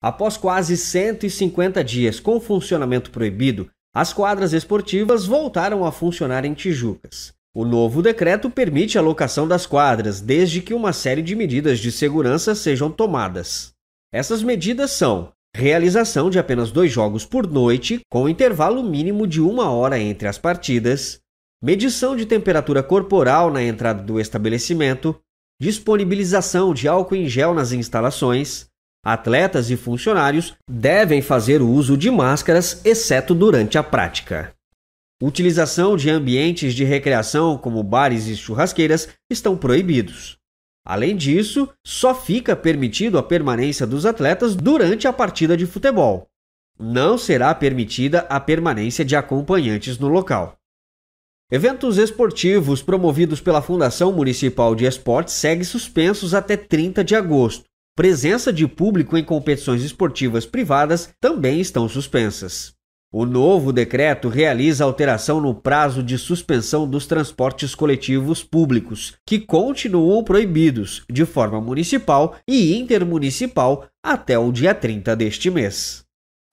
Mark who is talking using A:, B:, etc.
A: Após quase 150 dias com funcionamento proibido, as quadras esportivas voltaram a funcionar em Tijucas. O novo decreto permite a locação das quadras, desde que uma série de medidas de segurança sejam tomadas. Essas medidas são realização de apenas dois jogos por noite, com intervalo mínimo de uma hora entre as partidas, medição de temperatura corporal na entrada do estabelecimento, disponibilização de álcool em gel nas instalações, Atletas e funcionários devem fazer uso de máscaras, exceto durante a prática. Utilização de ambientes de recreação, como bares e churrasqueiras, estão proibidos. Além disso, só fica permitido a permanência dos atletas durante a partida de futebol. Não será permitida a permanência de acompanhantes no local. Eventos esportivos promovidos pela Fundação Municipal de Esportes seguem suspensos até 30 de agosto presença de público em competições esportivas privadas também estão suspensas. O novo decreto realiza alteração no prazo de suspensão dos transportes coletivos públicos, que continuam proibidos de forma municipal e intermunicipal até o dia 30 deste mês.